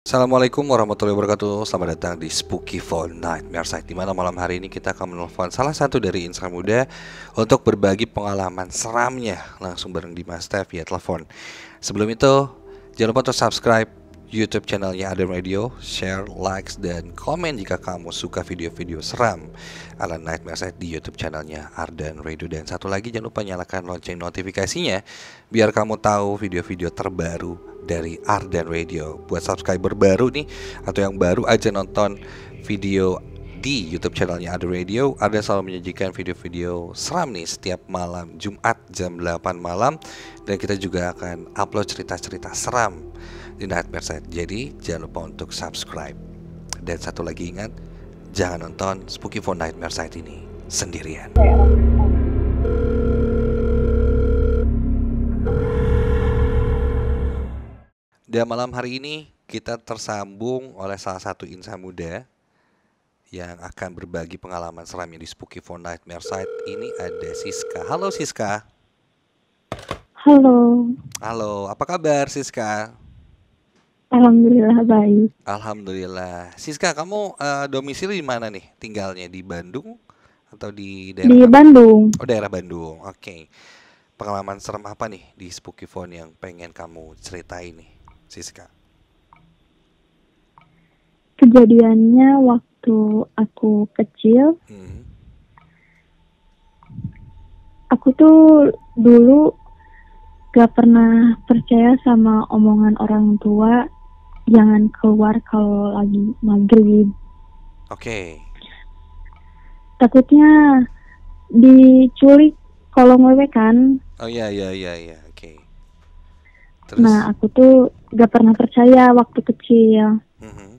Assalamualaikum warahmatullahi wabarakatuh Selamat datang di Spooky Fall Nightmare Site Dimana malam hari ini kita akan menelpon salah satu dari insan muda Untuk berbagi pengalaman seramnya Langsung bareng Dimas Teh via telepon Sebelum itu jangan lupa untuk subscribe YouTube channelnya Adam Radio. Share, likes, dan komen jika kamu suka video-video seram ala Nightmare Side di YouTube channelnya Arden Radio. Dan satu lagi jangan lupa nyalakan lonceng notifikasinya biar kamu tahu video-video terbaru dari Arden Radio. Buat subscriber baru nih atau yang baru aja nonton video di YouTube channelnya Ada Radio. Ada selalu menyajikan video-video seram nih setiap malam Jumat jam 8 malam dan kita juga akan upload cerita-cerita seram Nightmare Side. Jadi jangan lupa untuk subscribe. Dan satu lagi ingat, jangan nonton Spooky for Nightmare Side ini sendirian. Di malam hari ini kita tersambung oleh salah satu insan muda yang akan berbagi pengalaman seramnya di Spooky for Nightmare Side. Ini ada Siska. Halo Siska. Halo. Halo, apa kabar Siska? Alhamdulillah baik. Alhamdulillah. Siska, kamu uh, domisili di mana nih? Tinggalnya di Bandung atau di daerah? Di Bandung. Oh, daerah Bandung. Oke. Okay. Pengalaman serem apa nih di Spooky Phone yang pengen kamu ceritain nih, Siska? Kejadiannya waktu aku kecil. Hmm. Aku tuh dulu gak pernah percaya sama omongan orang tua jangan keluar kalau lagi maghrib. Oke. Okay. Takutnya diculik kalau ngewe kan. Oh iya iya iya iya oke. Okay. Nah aku tuh gak pernah percaya waktu kecil. Mm -hmm.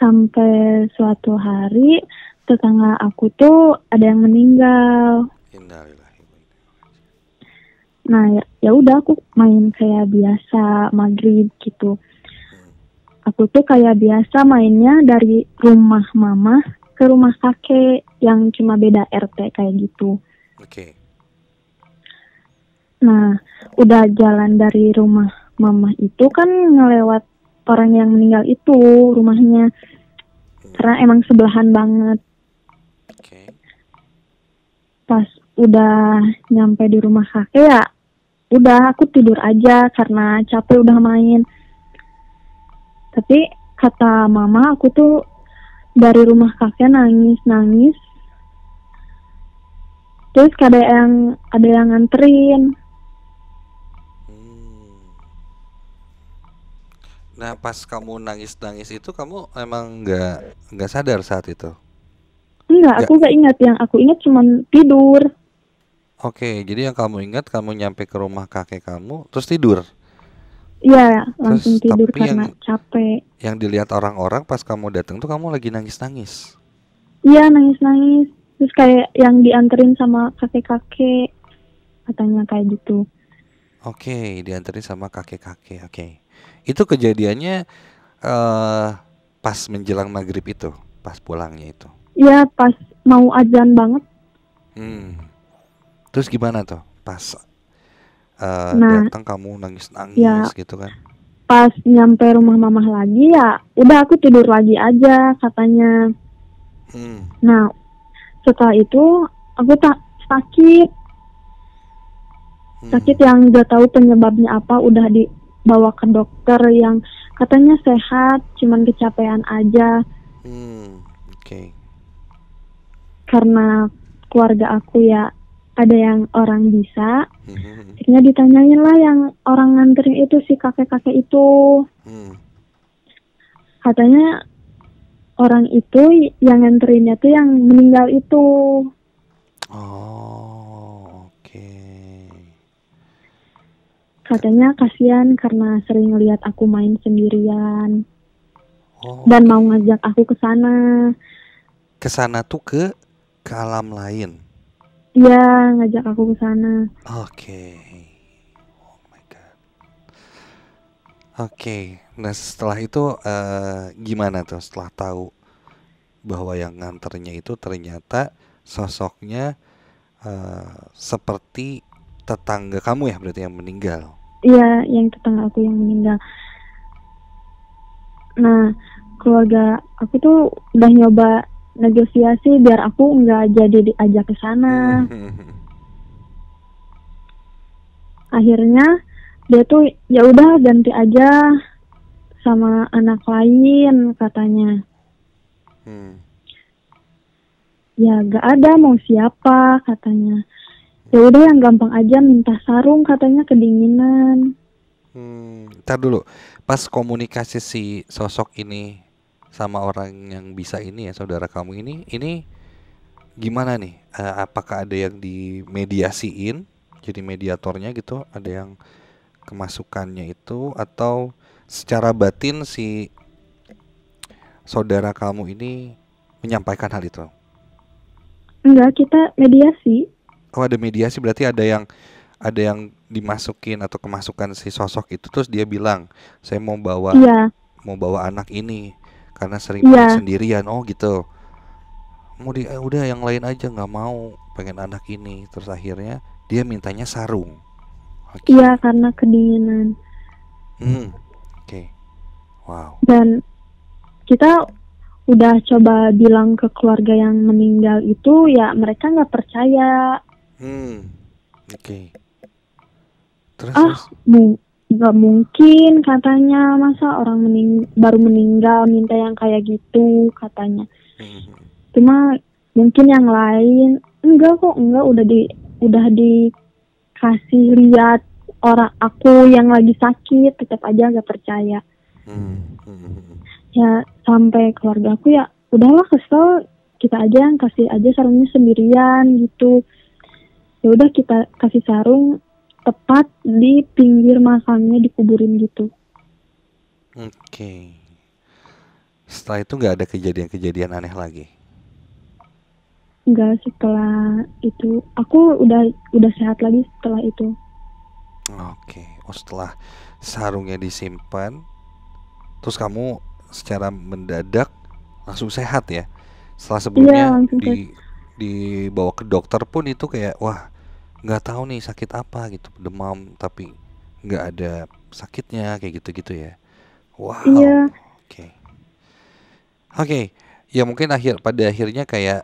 Sampai suatu hari tetangga aku tuh ada yang meninggal. Indah, nah ya, ya udah aku main kayak biasa maghrib gitu aku tuh kayak biasa mainnya dari rumah mama ke rumah kakek yang cuma beda RT kayak gitu oke okay. nah udah jalan dari rumah mama itu kan ngelewat orang yang meninggal itu rumahnya karena emang sebelahan banget okay. pas udah nyampe di rumah kakek ya udah aku tidur aja karena capek udah main tapi kata mama aku tuh dari rumah kakek nangis nangis terus ada yang ada yang nganterin hmm. nah pas kamu nangis nangis itu kamu emang nggak nggak sadar saat itu Enggak, aku nggak ingat yang aku ingat cuman tidur Oke, jadi yang kamu ingat kamu nyampe ke rumah kakek kamu terus tidur. Iya, langsung terus, tidur tapi karena yang, capek. Yang dilihat orang-orang pas kamu datang tuh kamu lagi nangis-nangis. Iya, nangis-nangis. Terus kayak yang dianterin sama kakek-kakek katanya kayak gitu. Oke, dianterin sama kakek-kakek. Oke. Itu kejadiannya uh, pas menjelang maghrib itu, pas pulangnya itu. Iya, pas mau azan banget. Hmm, Terus gimana tuh pas uh, nah, datang kamu nangis-nangis ya, gitu kan? Pas nyampe rumah mamah lagi ya udah aku tidur lagi aja katanya. Hmm. Nah setelah itu aku tak sakit hmm. sakit yang gak tahu penyebabnya apa udah dibawa ke dokter yang katanya sehat cuman kecapean aja. Hmm. Oke. Okay. Karena keluarga aku ya ada yang orang bisa hmm. akhirnya ditanyain lah yang orang nganterin itu si kakek kakek itu hmm. katanya orang itu yang nganterinnya tuh yang meninggal itu oh oke okay. katanya kasihan karena sering lihat aku main sendirian oh, dan mau ngajak aku ke sana ke sana tuh ke ke alam lain Iya, ngajak aku ke sana. Oke. Okay. Oh my god. Oke. Okay. Nah, setelah itu uh, gimana tuh setelah tahu bahwa yang nganternya itu ternyata sosoknya uh, seperti tetangga kamu ya berarti yang meninggal. Iya, yang tetangga aku yang meninggal. Nah, keluarga aku tuh udah nyoba negosiasi biar aku nggak jadi diajak ke sana. Akhirnya dia tuh ya udah ganti aja sama anak lain katanya. Hmm. Ya gak ada mau siapa katanya. Ya udah yang gampang aja minta sarung katanya kedinginan. Hmm, ntar dulu. Pas komunikasi si sosok ini sama orang yang bisa ini ya saudara kamu ini ini gimana nih uh, apakah ada yang dimediasiin jadi mediatornya gitu ada yang kemasukannya itu atau secara batin si saudara kamu ini menyampaikan hal itu? Enggak, kita mediasi. Oh, ada mediasi berarti ada yang ada yang dimasukin atau kemasukan si sosok itu terus dia bilang, "Saya mau bawa Iya. mau bawa anak ini." karena sering yeah. sendirian oh gitu mau di eh, udah yang lain aja nggak mau pengen anak ini terus akhirnya dia mintanya sarung okay. iya karena kedinginan hmm oke okay. wow dan kita udah coba bilang ke keluarga yang meninggal itu ya mereka nggak percaya hmm oke okay. terus ah terus? nggak mungkin katanya masa orang mening baru meninggal minta yang kayak gitu katanya mm-hmm. cuma mungkin yang lain enggak kok enggak udah di udah dikasih lihat orang aku yang lagi sakit tetap aja nggak percaya mm-hmm. ya sampai keluarga aku ya udahlah kesel kita aja yang kasih aja sarungnya sendirian gitu ya udah kita kasih sarung tepat di pinggir makamnya dikuburin gitu. Oke. Okay. Setelah itu nggak ada kejadian-kejadian aneh lagi. Enggak setelah itu aku udah udah sehat lagi setelah itu. Oke, okay. oh setelah sarungnya disimpan, terus kamu secara mendadak langsung sehat ya? Setelah sebelumnya ya, di dibawa ke dokter pun itu kayak wah nggak tahu nih sakit apa gitu demam tapi nggak ada sakitnya kayak gitu-gitu ya wow iya. oke yeah. oke okay. okay. ya mungkin akhir pada akhirnya kayak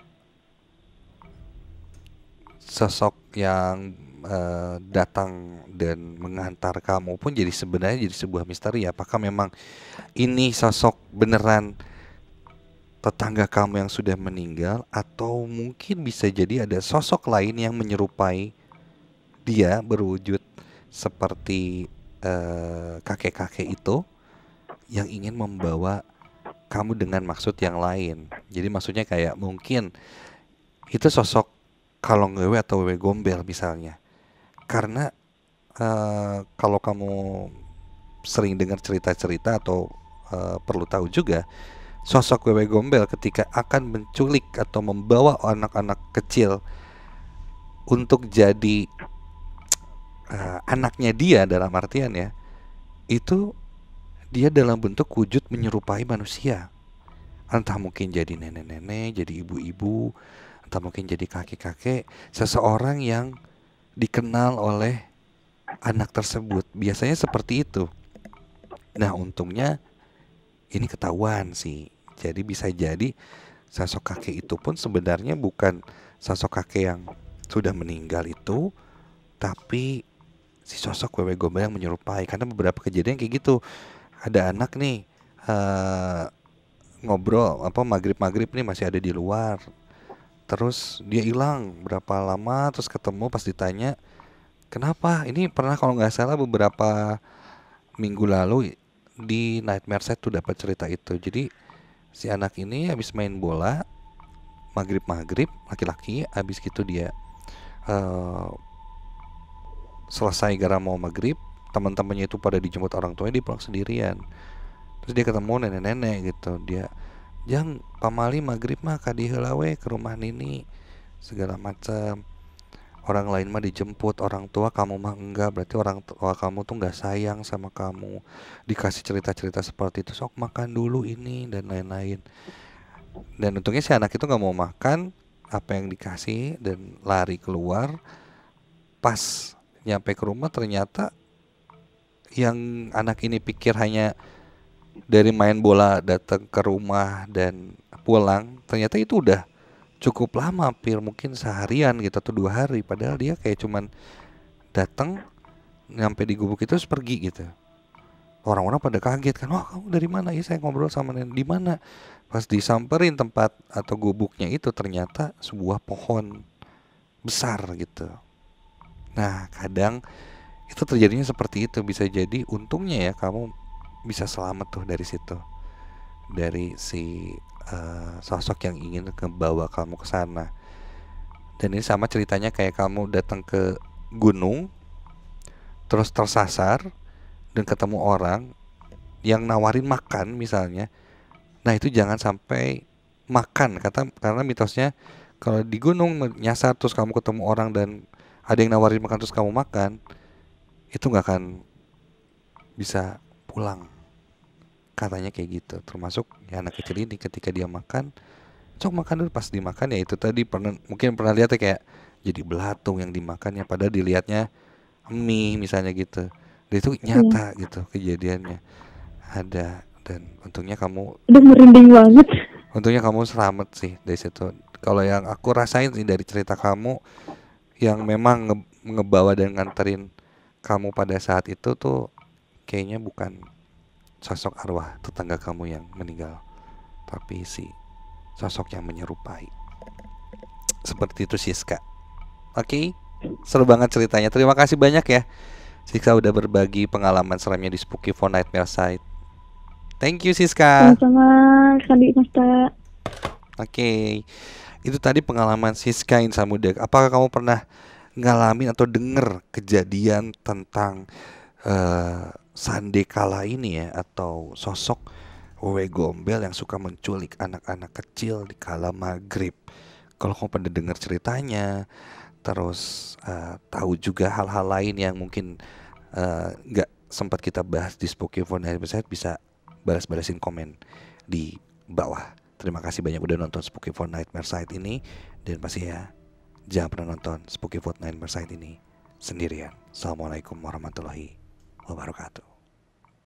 sosok yang uh, datang dan mengantar kamu pun jadi sebenarnya jadi sebuah misteri apakah memang ini sosok beneran tetangga kamu yang sudah meninggal atau mungkin bisa jadi ada sosok lain yang menyerupai dia berwujud seperti kakek eh, kakek-kakek itu yang ingin membawa kamu dengan maksud yang lain. Jadi maksudnya kayak mungkin itu sosok kalau ngewe atau wewe gombel misalnya. Karena uh, kalau kamu sering dengar cerita-cerita atau uh, perlu tahu juga sosok wewe gombel ketika akan menculik atau membawa anak-anak kecil untuk jadi uh, anaknya dia dalam artian ya itu dia dalam bentuk wujud menyerupai manusia entah mungkin jadi nenek-nenek jadi ibu-ibu entah mungkin jadi kakek-kakek seseorang yang dikenal oleh anak tersebut biasanya seperti itu nah untungnya ini ketahuan sih jadi bisa jadi sosok kakek itu pun sebenarnya bukan sosok kakek yang sudah meninggal itu tapi si sosok wewe gombel yang menyerupai karena beberapa kejadian kayak gitu ada anak nih uh, ngobrol apa maghrib maghrib nih masih ada di luar terus dia hilang berapa lama terus ketemu pas ditanya kenapa ini pernah kalau nggak salah beberapa minggu lalu di Nightmare Set tuh dapat cerita itu jadi si anak ini habis main bola maghrib maghrib laki-laki habis gitu dia uh, selesai gara mau maghrib teman-temannya itu pada dijemput orang tuanya dia pulang sendirian terus dia ketemu nenek-nenek gitu dia jang pamali maghrib mah kadihelawe ke rumah nini segala macam orang lain mah dijemput orang tua kamu mah enggak berarti orang tua kamu tuh nggak sayang sama kamu dikasih cerita-cerita seperti itu sok makan dulu ini dan lain-lain dan untungnya si anak itu nggak mau makan apa yang dikasih dan lari keluar pas nyampe ke rumah ternyata yang anak ini pikir hanya dari main bola datang ke rumah dan pulang ternyata itu udah cukup lama hampir mungkin seharian gitu atau dua hari padahal dia kayak cuman datang nyampe di gubuk itu terus pergi gitu orang-orang pada kaget kan wah kamu dari mana ya saya ngobrol sama nenek di mana pas disamperin tempat atau gubuknya itu ternyata sebuah pohon besar gitu Nah, kadang itu terjadinya seperti itu bisa jadi untungnya ya kamu bisa selamat tuh dari situ. Dari si uh, sosok yang ingin membawa kamu ke sana. Dan ini sama ceritanya kayak kamu datang ke gunung terus tersasar dan ketemu orang yang nawarin makan misalnya. Nah, itu jangan sampai makan kata karena mitosnya kalau di gunung nyasar terus kamu ketemu orang dan ada yang nawarin makan terus kamu makan itu nggak akan bisa pulang katanya kayak gitu termasuk ya anak kecil ini ketika dia makan cok makan dulu pas dimakan ya itu tadi pernah mungkin pernah lihat ya kayak jadi belatung yang dimakannya padahal dilihatnya mie misalnya gitu dan itu iya. nyata hmm. gitu kejadiannya ada dan untungnya kamu udah merinding banget untungnya kamu selamat sih dari situ kalau yang aku rasain sih dari cerita kamu yang memang nge ngebawa dan nganterin kamu pada saat itu tuh kayaknya bukan sosok arwah tetangga kamu yang meninggal tapi si sosok yang menyerupai seperti itu Siska oke okay? seru banget ceritanya terima kasih banyak ya Siska udah berbagi pengalaman seramnya di Spooky for Nightmare Site thank you Siska sama-sama Kak Oke. Okay itu tadi pengalaman Siska Muda. Apakah kamu pernah ngalamin atau dengar kejadian tentang uh, Sande Kala ini ya atau sosok Wewe Gombel yang suka menculik anak-anak kecil di kala maghrib. Kalau kamu pernah dengar ceritanya, terus uh, tahu juga hal-hal lain yang mungkin eh, nggak uh, sempat kita bahas di Spooky Phone Episode bisa balas-balasin komen di bawah. Terima kasih banyak udah nonton Spooky for Nightmare Side ini dan pasti ya jangan pernah nonton Spooky for Nightmare Side ini sendirian. Assalamualaikum warahmatullahi wabarakatuh.